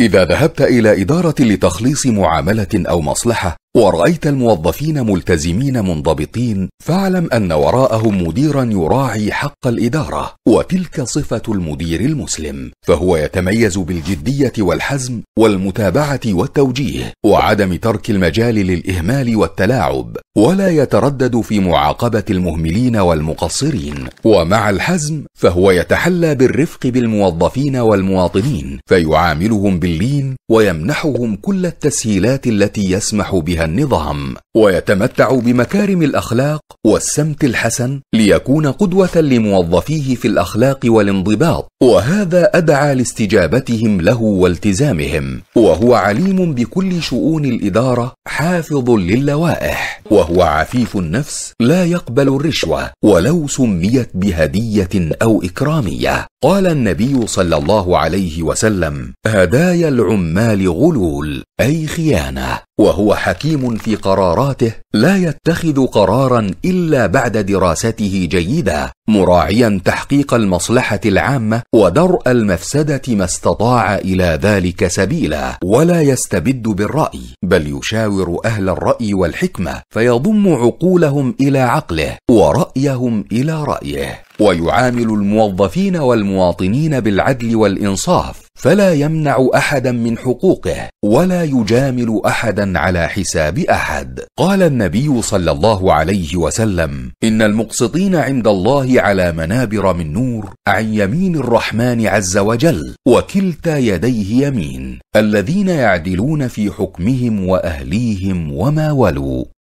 إذا ذهبت إلى إدارة لتخليص معاملة أو مصلحة ورأيت الموظفين ملتزمين منضبطين فاعلم أن وراءهم مديرا يراعي حق الإدارة وتلك صفة المدير المسلم فهو يتميز بالجدية والحزم والمتابعة والتوجيه وعدم ترك المجال للإهمال والتلاعب ولا يتردد في معاقبة المهملين والمقصرين ومع الحزم فهو يتحلى بالرفق بالموظفين والمواطنين فيعاملهم باللين ويمنحهم كل التسهيلات التي يسمح بها بها النظام ويتمتع بمكارم الاخلاق والسمت الحسن ليكون قدوه لموظفيه في الاخلاق والانضباط وهذا ادعى لاستجابتهم له والتزامهم وهو عليم بكل شؤون الاداره حافظ للوائح وهو عفيف النفس لا يقبل الرشوه ولو سميت بهديه او اكراميه قال النبي صلى الله عليه وسلم هدايا العمال غلول اي خيانه وهو حكيم في قراراته لا يتخذ قرارا الا بعد دراسته جيده مراعيا تحقيق المصلحه العامه ودرء المفسده ما استطاع الى ذلك سبيلا ولا يستبد بالراي بل يشاور اهل الراي والحكمه فيضم عقولهم الى عقله ورايهم الى رايه ويعامل الموظفين والمواطنين بالعدل والانصاف فلا يمنع احدا من حقوقه ولا يجامل احدا على حساب احد قال النبي صلى الله عليه وسلم ان المقسطين عند الله على منابر من نور عن يمين الرحمن عز وجل وكلتا يديه يمين الذين يعدلون في حكمهم واهليهم وما ولوا